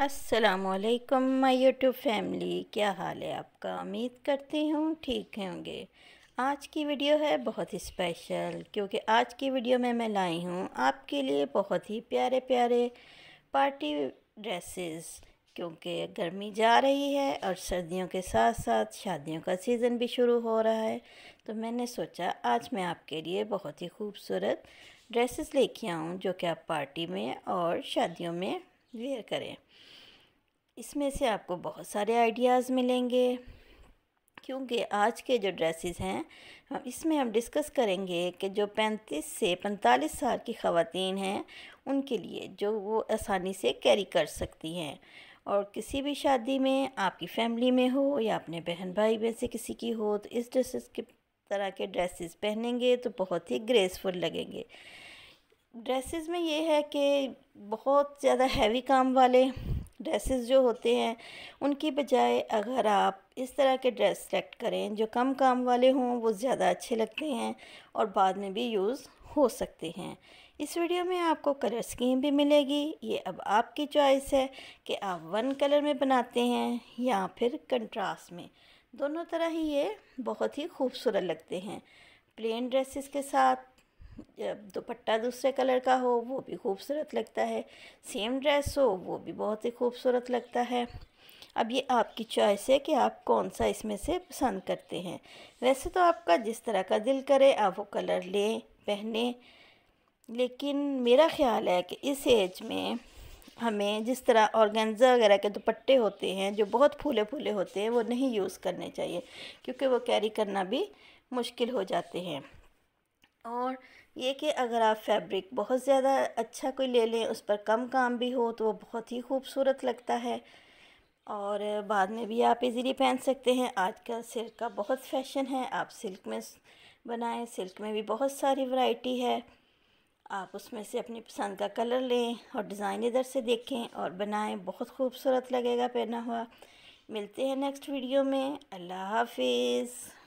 असलकम my YouTube family क्या हाल है आपका उम्मीद करती हूँ ठीक होंगे आज की वीडियो है बहुत ही स्पेशल क्योंकि आज की वीडियो में मैं लाई हूँ आपके लिए बहुत ही प्यारे प्यारे पार्टी ड्रेसेस क्योंकि गर्मी जा रही है और सर्दियों के साथ साथ शादियों का सीज़न भी शुरू हो रहा है तो मैंने सोचा आज मैं आपके लिए बहुत ही खूबसूरत ड्रेसेस लेके आऊँ जो कि आप पार्टी में और शादियों में वेयर करें इसमें से आपको बहुत सारे आइडियाज़ मिलेंगे क्योंकि आज के जो ड्रेसेस हैं इसमें हम डिस्कस करेंगे कि जो 35 से 45 साल की खातन हैं उनके लिए जो वो आसानी से कैरी कर सकती हैं और किसी भी शादी में आपकी फैमिली में हो या अपने बहन भाई में से किसी की हो तो इस ड्रेसेस के तरह के ड्रेसेस पहनेंगे तो बहुत ही ग्रेसफुल लगेंगे ड्रेसेस में ये है कि बहुत ज़्यादा हैवी काम वाले ड्रेसेस जो होते हैं उनकी बजाय अगर आप इस तरह के ड्रेस सेलेक्ट करें जो कम काम वाले हों वो ज़्यादा अच्छे लगते हैं और बाद में भी यूज़ हो सकते हैं इस वीडियो में आपको कलर स्कीम भी मिलेगी ये अब आपकी चॉइस है कि आप वन कलर में बनाते हैं या फिर कंट्रास्ट में दोनों तरह ही ये बहुत ही खूबसूरत लगते हैं प्लेन ड्रेसेस के साथ दुपट्टा दूसरे कलर का हो वो भी खूबसूरत लगता है सेम ड्रेस हो वो भी बहुत ही खूबसूरत लगता है अब ये आपकी चॉइस है कि आप कौन सा इसमें से पसंद करते हैं वैसे तो आपका जिस तरह का दिल करे आप वो कलर लें पहने लेकिन मेरा ख्याल है कि इस एज में हमें जिस तरह ऑर्गेन्जा वगैरह के दुपट्टे होते हैं जो बहुत फूले फूले होते हैं वो नहीं यूज़ करने चाहिए क्योंकि वो कैरी करना भी मुश्किल हो जाते हैं और ये कि अगर आप फैब्रिक बहुत ज़्यादा अच्छा कोई ले लें उस पर कम काम भी हो तो वो बहुत ही खूबसूरत लगता है और बाद में भी आप इजीली पहन सकते हैं आजकल सिल्क का बहुत फैशन है आप सिल्क में बनाएं सिल्क में भी बहुत सारी वैरायटी है आप उसमें से अपनी पसंद का कलर लें और डिज़ाइन इधर से देखें और बनाएं बहुत खूबसूरत लगेगा पहना हुआ मिलते हैं नेक्स्ट वीडियो में अल्लाह हाफिज़